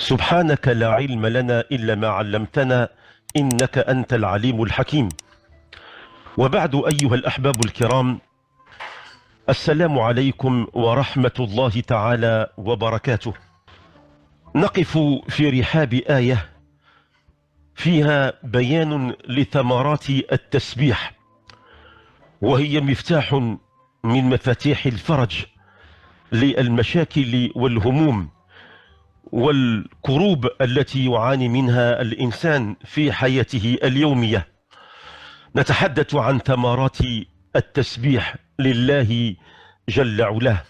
سبحانك لا علم لنا إلا ما علمتنا إنك أنت العليم الحكيم وبعد أيها الأحباب الكرام السلام عليكم ورحمة الله تعالى وبركاته نقف في رحاب آية فيها بيان لثمرات التسبيح وهي مفتاح من مفاتيح الفرج للمشاكل والهموم والكروب التي يعاني منها الإنسان في حياته اليومية نتحدث عن ثمرات التسبيح لله جل علاه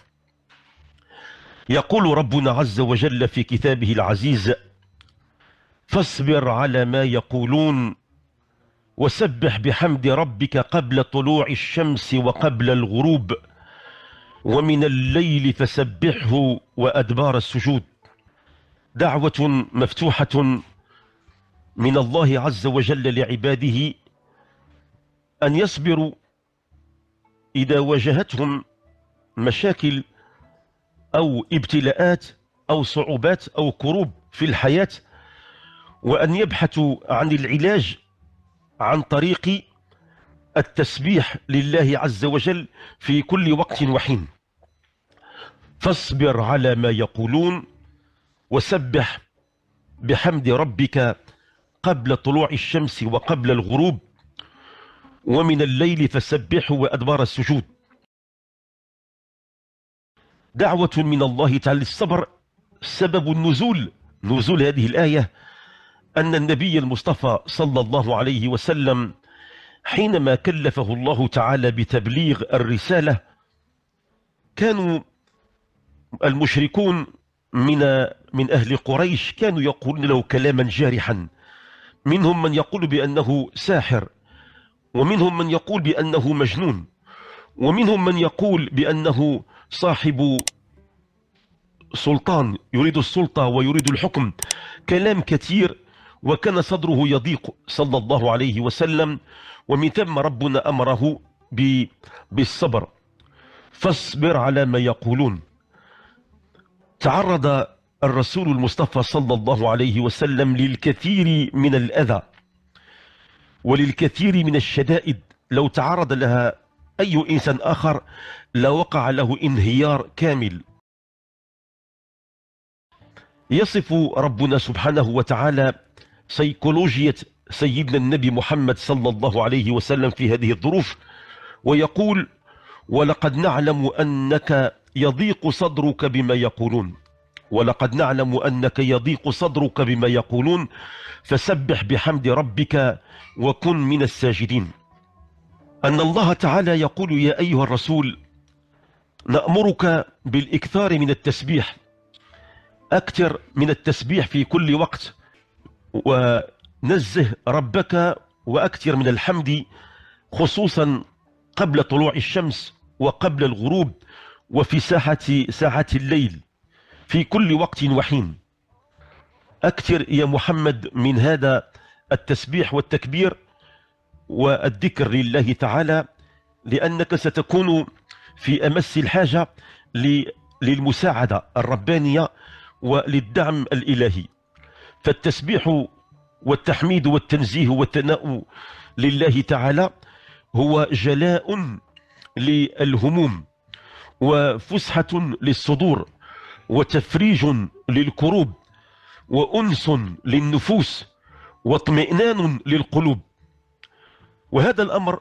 يقول ربنا عز وجل في كتابه العزيز فاصبر على ما يقولون وسبح بحمد ربك قبل طلوع الشمس وقبل الغروب ومن الليل فسبحه وأدبار السجود دعوة مفتوحة من الله عز وجل لعباده أن يصبروا إذا واجهتهم مشاكل أو ابتلاءات أو صعوبات أو كروب في الحياة وأن يبحثوا عن العلاج عن طريق التسبيح لله عز وجل في كل وقت وحين فاصبر على ما يقولون وسبح بحمد ربك قبل طلوع الشمس وقبل الغروب ومن الليل فسبحه وأدبار السجود دعوة من الله تعالى للصبر سبب النزول نزول هذه الآية أن النبي المصطفى صلى الله عليه وسلم حينما كلفه الله تعالى بتبليغ الرسالة كانوا المشركون من من أهل قريش كانوا يقولون له كلاما جارحا منهم من يقول بأنه ساحر ومنهم من يقول بأنه مجنون ومنهم من يقول بأنه صاحب سلطان يريد السلطة ويريد الحكم كلام كثير وكان صدره يضيق صلى الله عليه وسلم ومن ثم ربنا أمره بالصبر فاصبر على ما يقولون تعرض الرسول المصطفى صلى الله عليه وسلم للكثير من الأذى وللكثير من الشدائد لو تعرض لها أي إنسان آخر لوقع له انهيار كامل يصف ربنا سبحانه وتعالى سيكولوجية سيدنا النبي محمد صلى الله عليه وسلم في هذه الظروف ويقول ولقد نعلم أنك يضيق صدرك بما يقولون ولقد نعلم أنك يضيق صدرك بما يقولون فسبح بحمد ربك وكن من الساجدين أن الله تعالى يقول يا أيها الرسول نأمرك بالإكثار من التسبيح أكثر من التسبيح في كل وقت ونزه ربك وأكثر من الحمد خصوصا قبل طلوع الشمس وقبل الغروب وفي ساحة ساعة الليل في كل وقت وحين أكثر يا محمد من هذا التسبيح والتكبير والذكر لله تعالى لأنك ستكون في أمس الحاجة للمساعدة الربانية وللدعم الإلهي فالتسبيح والتحميد والتنزيه والثناء لله تعالى هو جلاء للهموم وفسحة للصدور وتفريج للكروب وأنس للنفوس واطمئنان للقلوب وهذا الأمر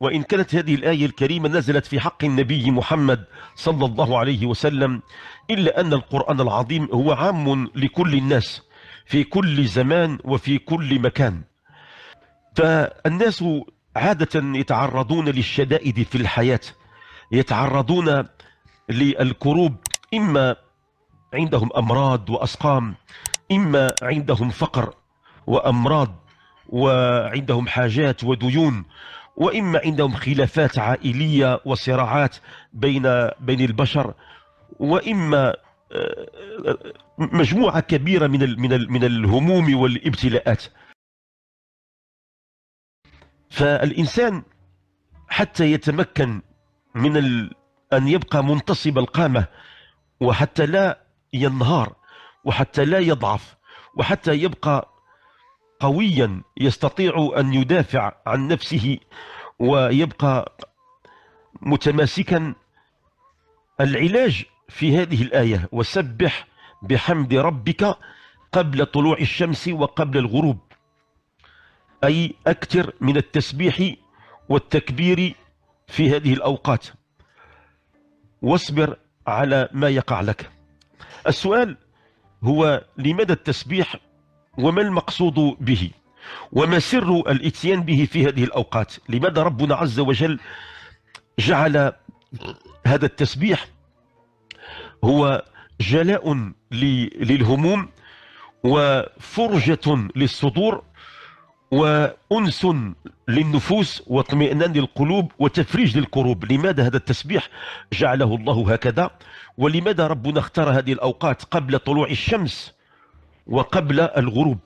وإن كانت هذه الآية الكريمة نزلت في حق النبي محمد صلى الله عليه وسلم إلا أن القرآن العظيم هو عام لكل الناس في كل زمان وفي كل مكان فالناس عادة يتعرضون للشدائد في الحياة يتعرضون للكروب إما عندهم أمراض وأسقام إما عندهم فقر وأمراض وعندهم حاجات وديون وإما عندهم خلافات عائلية وصراعات بين بين البشر وإما آه، آه، مجموعة كبيرة من من من الهموم والابتلاءات فالإنسان حتى يتمكن من أن يبقى منتصب القامة وحتى لا ينهار وحتى لا يضعف وحتى يبقى قويا يستطيع أن يدافع عن نفسه ويبقى متماسكا العلاج في هذه الآية وسبح بحمد ربك قبل طلوع الشمس وقبل الغروب أي أكثر من التسبيح والتكبير في هذه الأوقات واصبر على ما يقع لك السؤال هو لماذا التسبيح وما المقصود به وما سر الاتيان به في هذه الأوقات لماذا ربنا عز وجل جعل هذا التسبيح هو جلاء للهموم وفرجة للصدور وأنس للنفوس واطمئنان للقلوب وتفريج للكروب لماذا هذا التسبيح جعله الله هكذا ولماذا ربنا اختار هذه الأوقات قبل طلوع الشمس وقبل الغروب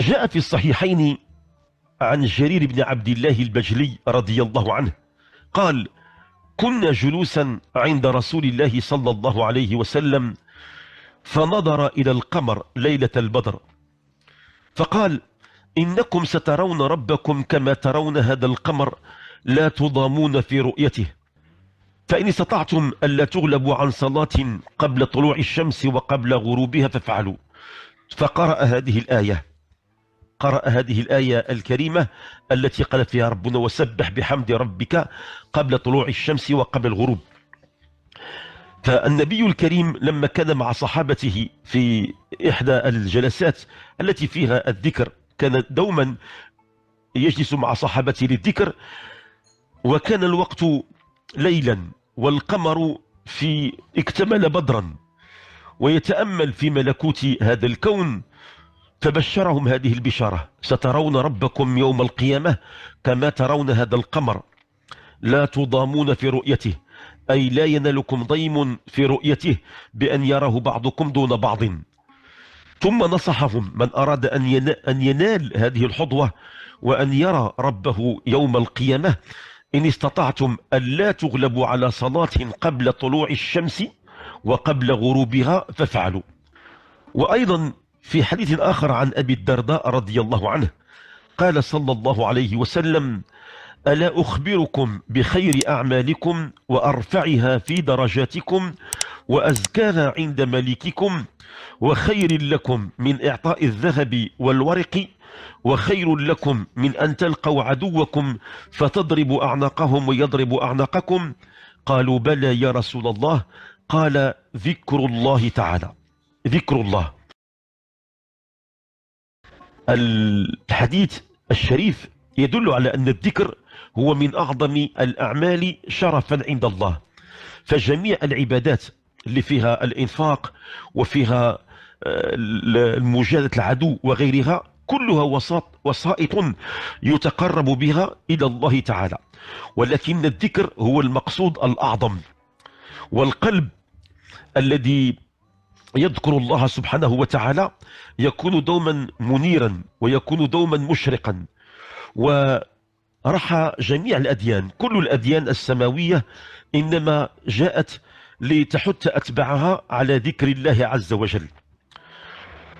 جاء في الصحيحين عن جرير بن عبد الله البجلي رضي الله عنه قال كنا جلوسا عند رسول الله صلى الله عليه وسلم فنظر إلى القمر ليلة البدر فقال إنكم سترون ربكم كما ترون هذا القمر لا تضامون في رؤيته فإن استطعتم ألا تغلبوا عن صلاة قبل طلوع الشمس وقبل غروبها ففعلوا فقرأ هذه الآية قرأ هذه الآية الكريمة التي قال فيها ربنا وسبح بحمد ربك قبل طلوع الشمس وقبل الغروب فالنبي الكريم لما كان مع صحابته في إحدى الجلسات التي فيها الذكر كان دوما يجلس مع صحابته للذكر وكان الوقت ليلا والقمر في اكتمل بدرا ويتأمل في ملكوت هذا الكون فبشرهم هذه البشارة سترون ربكم يوم القيامة كما ترون هذا القمر لا تضامون في رؤيته أي لا ينالكم ضيم في رؤيته بأن يراه بعضكم دون بعض ثم نصحهم من أراد أن ينال هذه الحظوة وأن يرى ربه يوم القيامة إن استطعتم ألا تغلبوا على صلاة قبل طلوع الشمس وقبل غروبها فافعلوا وأيضا في حديث آخر عن أبي الدرداء رضي الله عنه قال صلى الله عليه وسلم ألا أخبركم بخير أعمالكم وأرفعها في درجاتكم وأزكاها عند مليككم وخير لكم من إعطاء الذهب والورق وخير لكم من أن تلقوا عدوكم فتضرب أعناقهم ويضرب أعناقكم قالوا بلى يا رسول الله قال ذكر الله تعالى ذكر الله الحديث الشريف يدل على أن الذكر هو من أعظم الأعمال شرفا عند الله فجميع العبادات اللي فيها الإنفاق وفيها آه، مجاهدة العدو وغيرها كلها وسط وسائط يتقرب بها إلى الله تعالى ولكن الذكر هو المقصود الأعظم والقلب الذي يذكر الله سبحانه وتعالى يكون دوما منيرا ويكون دوما مشرقا و رحى جميع الأديان كل الأديان السماوية إنما جاءت لتحث أتباعها على ذكر الله عز وجل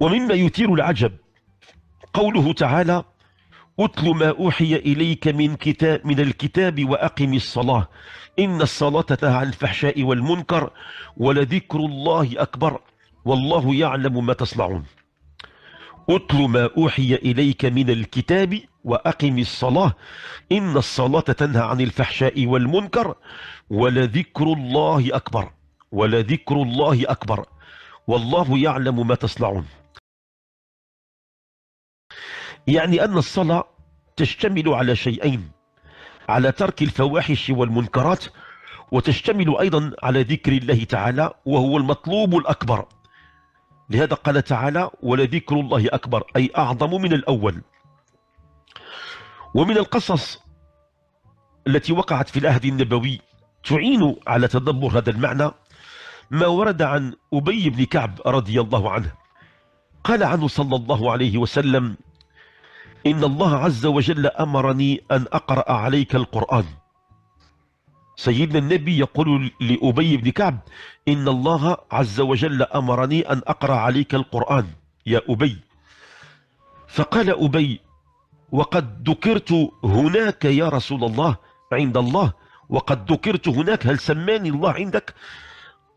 ومما يثير العجب قوله تعالى أتل ما أوحي إليك من كتاب من الكتاب وأقم الصلاة إن الصلاة تنهى عن الفحشاء والمنكر ولذكر الله أكبر والله يعلم ما تصنعون أتل ما أوحي إليك من الكتاب وأقم الصلاة إن الصلاة تنهى عن الفحشاء والمنكر ولذكر الله أكبر ولذكر الله أكبر والله يعلم ما تصنعون يعني أن الصلاة تشتمل على شيئين على ترك الفواحش والمنكرات وتشتمل أيضا على ذكر الله تعالى وهو المطلوب الأكبر لهذا قال تعالى ولذكر الله أكبر أي أعظم من الأول ومن القصص التي وقعت في العهد النبوي تعين على تدبر هذا المعنى ما ورد عن أبي بن كعب رضي الله عنه قال عنه صلى الله عليه وسلم إن الله عز وجل أمرني أن أقرأ عليك القرآن سيدنا النبي يقول لأبي بن كعب إن الله عز وجل أمرني أن أقرأ عليك القرآن يا أبي فقال أبي وقد ذكرت هناك يا رسول الله عند الله وقد ذكرت هناك هل سماني الله عندك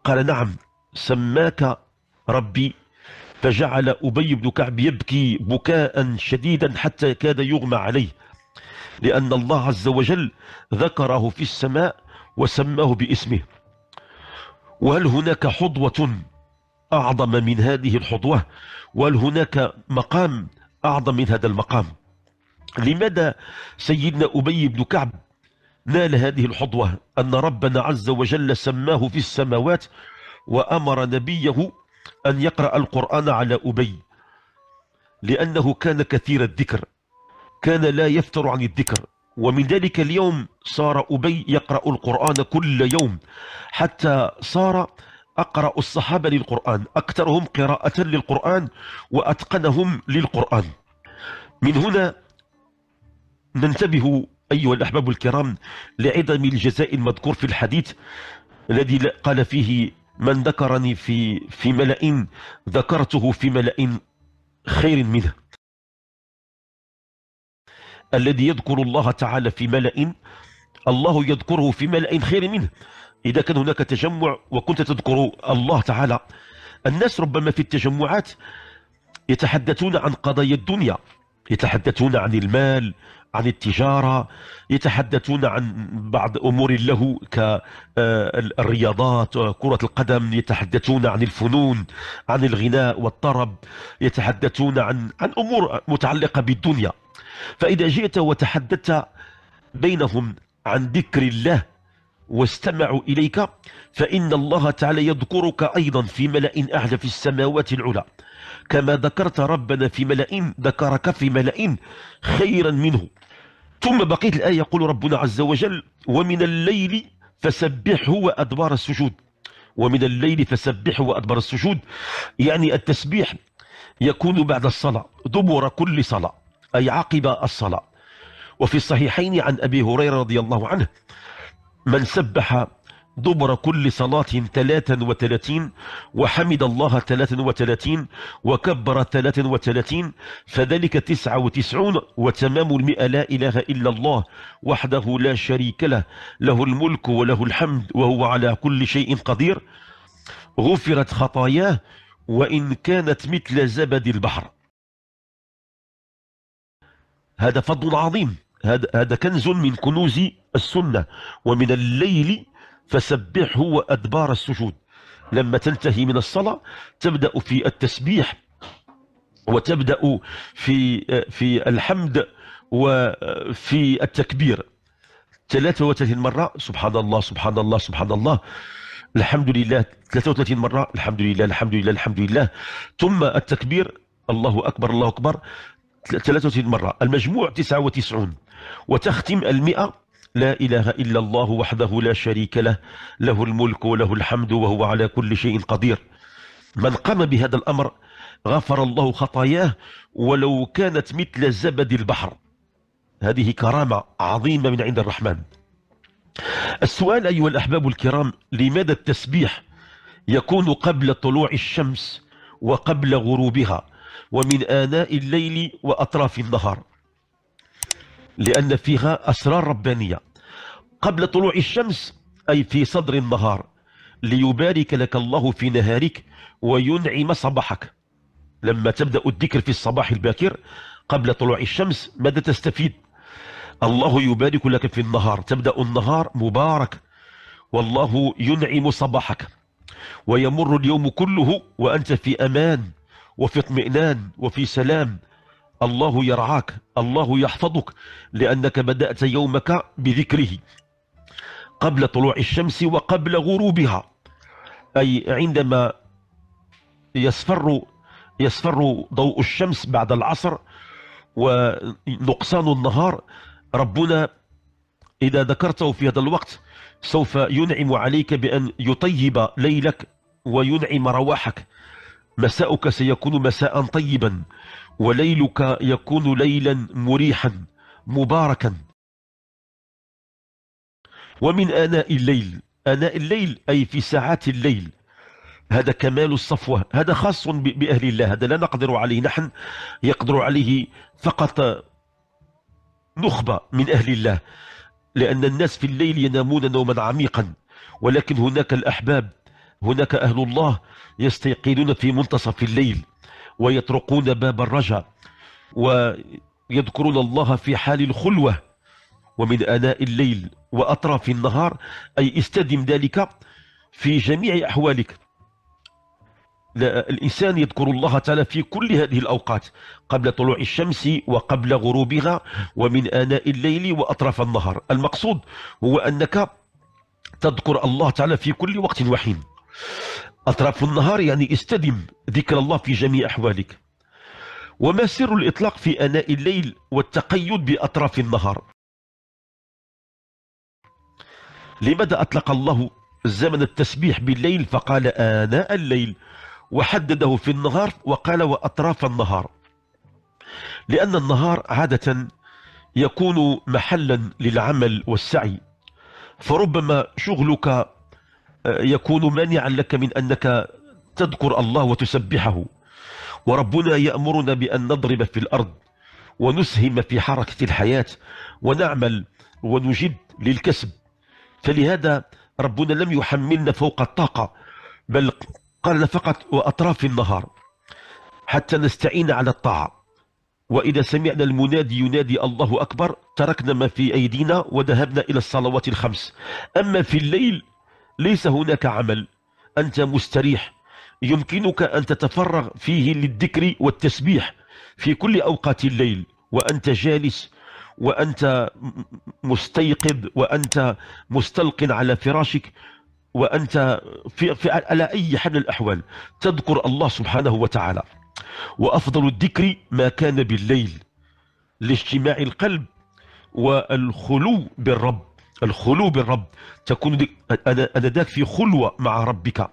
قال نعم سماك ربي فجعل أبي بن كعب يبكي بكاء شديدا حتى كاد يغمى عليه لأن الله عز وجل ذكره في السماء وسماه باسمه وهل هناك حضوة أعظم من هذه الحضوة وهل هناك مقام أعظم من هذا المقام لماذا سيدنا أبي بن كعب نال هذه الحضوة أن ربنا عز وجل سماه في السماوات وأمر نبيه أن يقرأ القرآن على أبي لأنه كان كثير الذكر كان لا يفتر عن الذكر ومن ذلك اليوم صار أبي يقرأ القرآن كل يوم حتى صار أقرأ الصحابة للقرآن أكثرهم قراءة للقرآن وأتقنهم للقرآن من هنا ننتبه أيها الأحباب الكرام لعدم الجزاء المذكور في الحديث الذي قال فيه من ذكرني في في ملئ ذكرته في ملئ خير منه الذي يذكر الله تعالى في ملأ الله يذكره في ملأ خير منه إذا كان هناك تجمع وكنت تذكر الله تعالى الناس ربما في التجمعات يتحدثون عن قضايا الدنيا يتحدثون عن المال عن التجارة يتحدثون عن بعض أمور له كالرياضات آه، كرة القدم يتحدثون عن الفنون عن الغناء والطرب يتحدثون عن, عن أمور متعلقة بالدنيا فإذا جئت وتحدثت بينهم عن ذكر الله واستمعوا إليك فإن الله تعالى يذكرك أيضا في ملأ أعلى في السماوات العلى كما ذكرت ربنا في ملأ ذكرك في ملأ خيرا منه ثم بقيت الآية يقول ربنا عز وجل ومن الليل فسبحه وأدبار السجود ومن الليل فسبحه وأدبار السجود يعني التسبيح يكون بعد الصلاة دبر كل صلاة أي عقب الصلاة وفي الصحيحين عن أبي هريرة رضي الله عنه من سبح دبر كل صلاة ثلاثا وثلاثين وحمد الله ثلاثا وثلاثين وكبر ثلاثا وثلاثين فذلك تسعة وتسعون وتمام المئة لا إله إلا الله وحده لا شريك له له الملك وله الحمد وهو على كل شيء قدير غفرت خطاياه وإن كانت مثل زبد البحر هذا فضل عظيم هذا هذا كنز من كنوز السنة ومن الليل فسبحه وأدبار السجود لما تنتهي من الصلاة تبدأ في التسبيح وتبدأ في في الحمد وفي التكبير 33 مرة سبحان الله سبحان الله سبحان الله الحمد لله 33 مرة الحمد لله الحمد لله الحمد لله ثم التكبير الله أكبر الله أكبر 33 مرة المجموع 99 وتختم المئة لا إله إلا الله وحده لا شريك له له الملك وله الحمد وهو على كل شيء قدير من قام بهذا الأمر غفر الله خطاياه ولو كانت مثل زبد البحر هذه كرامة عظيمة من عند الرحمن السؤال أيها الأحباب الكرام لماذا التسبيح يكون قبل طلوع الشمس وقبل غروبها ومن آناء الليل وأطراف النهار لأن فيها أسرار ربانية قبل طلوع الشمس أي في صدر النهار ليبارك لك الله في نهارك وينعم صباحك لما تبدأ الذكر في الصباح الباكر قبل طلوع الشمس ماذا تستفيد الله يبارك لك في النهار تبدأ النهار مبارك والله ينعم صباحك ويمر اليوم كله وأنت في أمان وفي اطمئنان وفي سلام الله يرعاك الله يحفظك لأنك بدأت يومك بذكره قبل طلوع الشمس وقبل غروبها أي عندما يصفر يصفر ضوء الشمس بعد العصر ونقصان النهار ربنا إذا ذكرته في هذا الوقت سوف ينعم عليك بأن يطيب ليلك وينعم رواحك مساؤك سيكون مساء طيبا وليلك يكون ليلا مريحا مباركا ومن آناء الليل آناء الليل أي في ساعات الليل هذا كمال الصفوة هذا خاص بأهل الله هذا لا نقدر عليه نحن يقدر عليه فقط نخبة من أهل الله لأن الناس في الليل ينامون نوما عميقا ولكن هناك الأحباب هناك أهل الله يستيقظون في منتصف الليل ويطرقون باب الرجاء ويذكرون الله في حال الخلوة ومن آناء الليل وأطراف النهار أي استدم ذلك في جميع أحوالك الإنسان يذكر الله تعالى في كل هذه الأوقات قبل طلوع الشمس وقبل غروبها ومن آناء الليل وأطراف النهار المقصود هو أنك تذكر الله تعالى في كل وقت وحين أطراف النهار يعني استدم ذكر الله في جميع أحوالك وما سر الإطلاق في أناء الليل والتقيد بأطراف النهار لماذا أطلق الله زمن التسبيح بالليل فقال آناء الليل وحدده في النهار وقال وأطراف النهار لأن النهار عادة يكون محلا للعمل والسعي فربما شغلك يكون مانعا لك من أنك تذكر الله وتسبحه وربنا يأمرنا بأن نضرب في الأرض ونسهم في حركة الحياة ونعمل ونجد للكسب فلهذا ربنا لم يحملنا فوق الطاقة بل قال فقط وأطراف النهار حتى نستعين على الطاعة وإذا سمعنا المنادي ينادي الله أكبر تركنا ما في أيدينا وذهبنا إلى الصلوات الخمس أما في الليل ليس هناك عمل أنت مستريح يمكنك أن تتفرغ فيه للذكر والتسبيح في كل أوقات الليل وأنت جالس وأنت مستيقظ وأنت مستلق على فراشك وأنت في, في على أي حال الأحوال تذكر الله سبحانه وتعالى وأفضل الذكر ما كان بالليل لاجتماع القلب والخلو بالرب الخلو بالرب تكون أدداك في خلوة مع ربك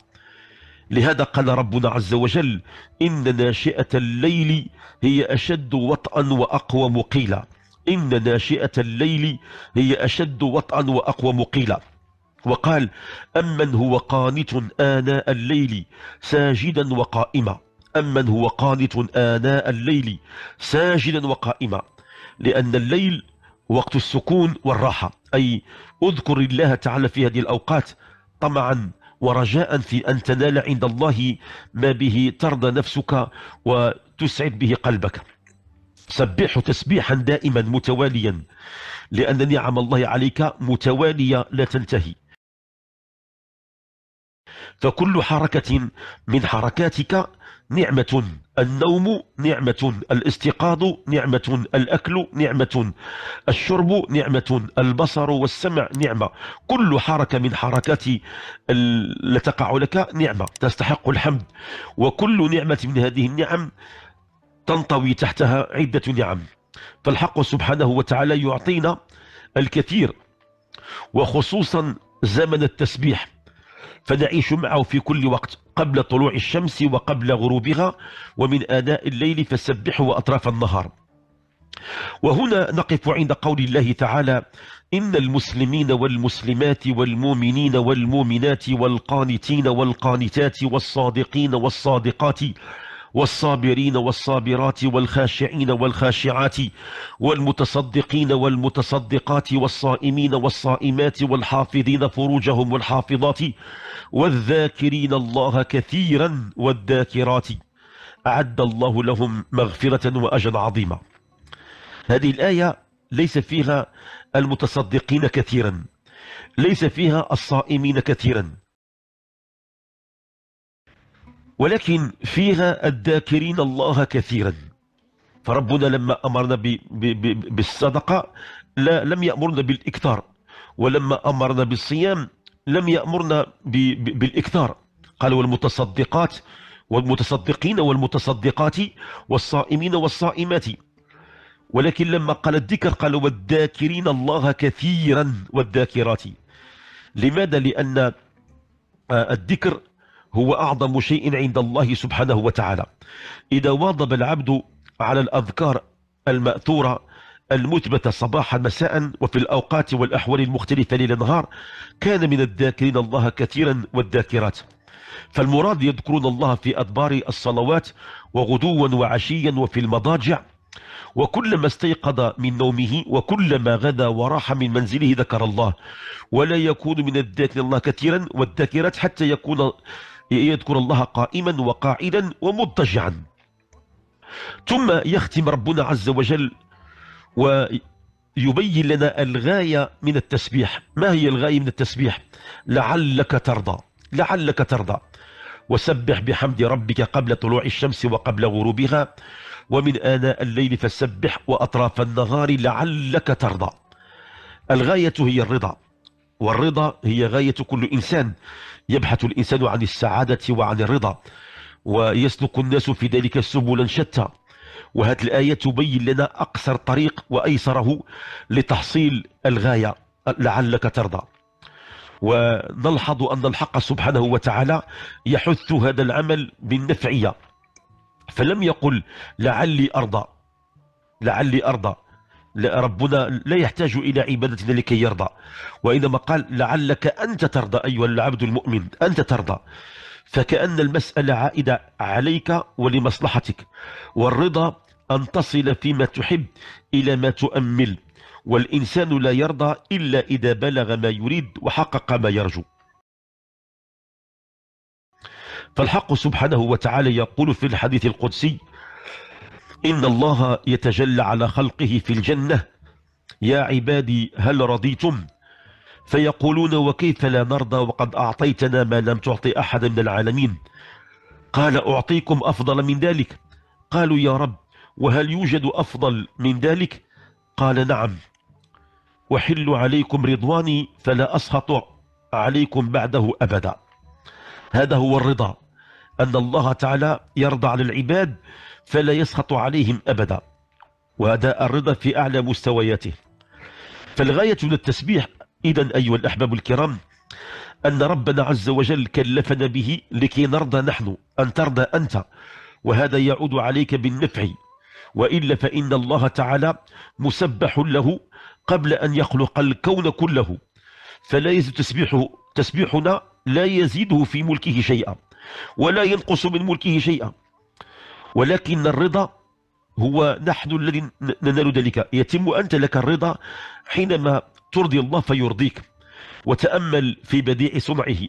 لهذا قال ربنا عز وجل إن ناشئة الليل هي أشد وطئا وأقوى مقيلا إن ناشئة الليل هي أشد وطئا وأقوى مقيلا وقال أمن هو قانت آناء الليل ساجدا وقائما أمن هو قانت آناء الليل ساجدا وقائما لأن الليل وقت السكون والراحة أي اذكر الله تعالى في هذه الأوقات طمعا ورجاء في أن تنال عند الله ما به ترضى نفسك وتسعد به قلبك سبح تسبيحا دائما متواليا لأن نعم الله عليك متوالية لا تنتهي فكل حركة من حركاتك نعمة النوم نعمة الاستيقاظ نعمة الأكل نعمة الشرب نعمة البصر والسمع نعمة كل حركة من حركات تقع لك نعمة تستحق الحمد وكل نعمة من هذه النعم تنطوي تحتها عدة نعم فالحق سبحانه وتعالى يعطينا الكثير وخصوصا زمن التسبيح فنعيش معه في كل وقت قبل طلوع الشمس وقبل غروبها ومن آداء الليل فسبحه وأطراف النهار وهنا نقف عند قول الله تعالى إن المسلمين والمسلمات والمؤمنين والمؤمنات والقانتين والقانتات والصادقين والصادقات والصابرين والصابرات والخاشعين والخاشعات والمتصدقين والمتصدقات والصائمين والصائمات والحافظين فروجهم والحافظات والذاكرين الله كثيرا والذاكرات أعد الله لهم مغفرة وأجرا عظيما هذه الآية ليس فيها المتصدقين كثيرا ليس فيها الصائمين كثيرا ولكن فيها الذاكرين الله كثيرا فربنا لما أمرنا بـ بـ بالصدقة لا لم يأمرنا بالإكثار ولما أمرنا بالصيام لم يأمرنا بالإكثار قال والمتصدقات والمتصدقين والمتصدقات والصائمين والصائمات ولكن لما قال الذكر قال والذاكرين الله كثيرا والذاكرات لماذا لأن آه، الذكر هو أعظم شيء عند الله سبحانه وتعالى إذا واظب العبد على الأذكار المأثورة المثبتة صباحا مساء وفي الأوقات والأحوال المختلفة ليل نهار كان من الذاكرين الله كثيرا والذاكرات فالمراد يذكرون الله في أدبار الصلوات وغدوا وعشيا وفي المضاجع وكلما استيقظ من نومه وكلما غدا وراح من منزله ذكر الله ولا يكون من الذاكر الله كثيرا والذاكرات حتى يكون يذكر الله قائما وقاعدا ومضطجعا ثم يختم ربنا عز وجل ويبين لنا الغاية من التسبيح ما هي الغاية من التسبيح لعلك ترضى لعلك ترضى وسبح بحمد ربك قبل طلوع الشمس وقبل غروبها ومن آناء الليل فسبح وأطراف النهار لعلك ترضى الغاية هي الرضا والرضا هي غاية كل إنسان يبحث الإنسان عن السعادة وعن الرضا ويسلك الناس في ذلك سبلا شتى وهذه الآية تبين لنا أقصر طريق وأيسره لتحصيل الغاية لعلك ترضى ونلحظ أن الحق سبحانه وتعالى يحث هذا العمل بالنفعية فلم يقل لعلي أرضى لعلي أرضى ربنا لا يحتاج إلى عبادتنا لكي يرضى وإنما قال لعلك أنت ترضى أيها العبد المؤمن أنت ترضى فكأن المسألة عائدة عليك ولمصلحتك والرضا أن تصل فيما تحب إلى ما تؤمل والإنسان لا يرضى إلا إذا بلغ ما يريد وحقق ما يرجو فالحق سبحانه وتعالى يقول في الحديث القدسي إن الله يتجلى على خلقه في الجنة يا عبادي هل رضيتم فيقولون وكيف لا نرضى وقد أعطيتنا ما لم تعطي أحد من العالمين قال أعطيكم أفضل من ذلك قالوا يا رب وهل يوجد أفضل من ذلك قال نعم وحل عليكم رضواني فلا أسخط عليكم بعده أبدا هذا هو الرضا أن الله تعالى يرضى على العباد فلا يسخط عليهم أبدا وهذا الرضا في أعلى مستوياته فالغاية من التسبيح إذا أيها الأحباب الكرام أن ربنا عز وجل كلفنا به لكي نرضى نحن أن ترضى أنت وهذا يعود عليك بالنفع وإلا فإن الله تعالى مسبح له قبل أن يخلق الكون كله فلا يزيد تسبيحه تسبيحنا لا يزيده في ملكه شيئا ولا ينقص من ملكه شيئا ولكن الرضا هو نحن الذي ننال ذلك يتم أنت لك الرضا حينما ترضي الله فيرضيك وتأمل في بديع صنعه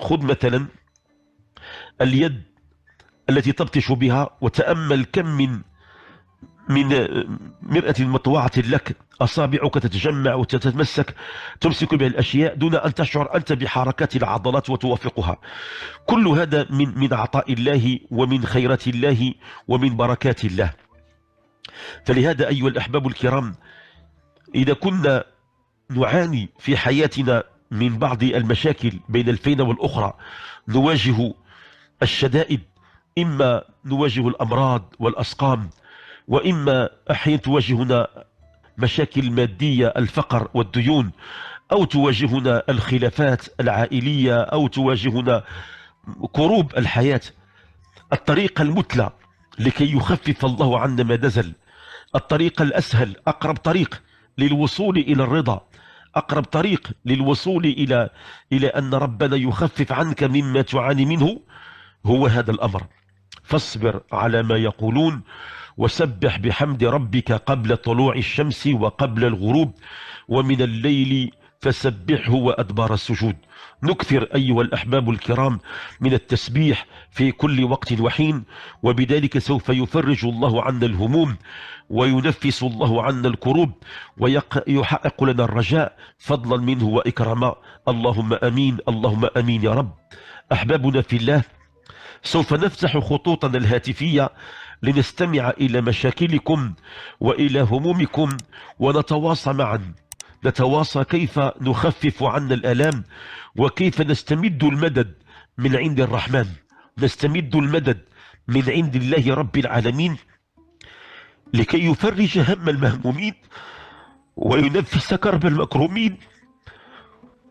خذ مثلا اليد التي تبطش بها وتأمل كم من من مرأة مطوعة لك أصابعك تتجمع وتتمسك تمسك بها الأشياء دون أن تشعر أنت بحركات العضلات وتوافقها كل هذا من من عطاء الله ومن خيرات الله ومن بركات الله فلهذا أيها الأحباب الكرام إذا كنا نعاني في حياتنا من بعض المشاكل بين الفين والأخرى نواجه الشدائد إما نواجه الأمراض والأسقام وإما أحيانا تواجهنا مشاكل مادية الفقر والديون أو تواجهنا الخلافات العائلية أو تواجهنا كروب الحياة الطريقة المثلى لكي يخفف الله عنا ما نزل الطريقة الأسهل أقرب طريق للوصول إلى الرضا أقرب طريق للوصول إلى إلى أن ربنا يخفف عنك مما تعاني منه هو هذا الأمر فاصبر على ما يقولون وسبح بحمد ربك قبل طلوع الشمس وقبل الغروب ومن الليل فسبحه وأدبار السجود نكثر أيها الأحباب الكرام من التسبيح في كل وقت وحين وبذلك سوف يفرج الله عنا الهموم وينفس الله عنا الكروب ويحقق لنا الرجاء فضلا منه وإكراما اللهم أمين اللهم أمين يا رب أحبابنا في الله سوف نفتح خطوطنا الهاتفية لنستمع إلى مشاكلكم وإلى همومكم ونتواصى معا نتواصى كيف نخفف عنا الألام وكيف نستمد المدد من عند الرحمن نستمد المدد من عند الله رب العالمين لكي يفرج هم المهمومين وينفس كرب المكرومين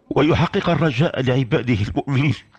ويحقق الرجاء لعباده المؤمنين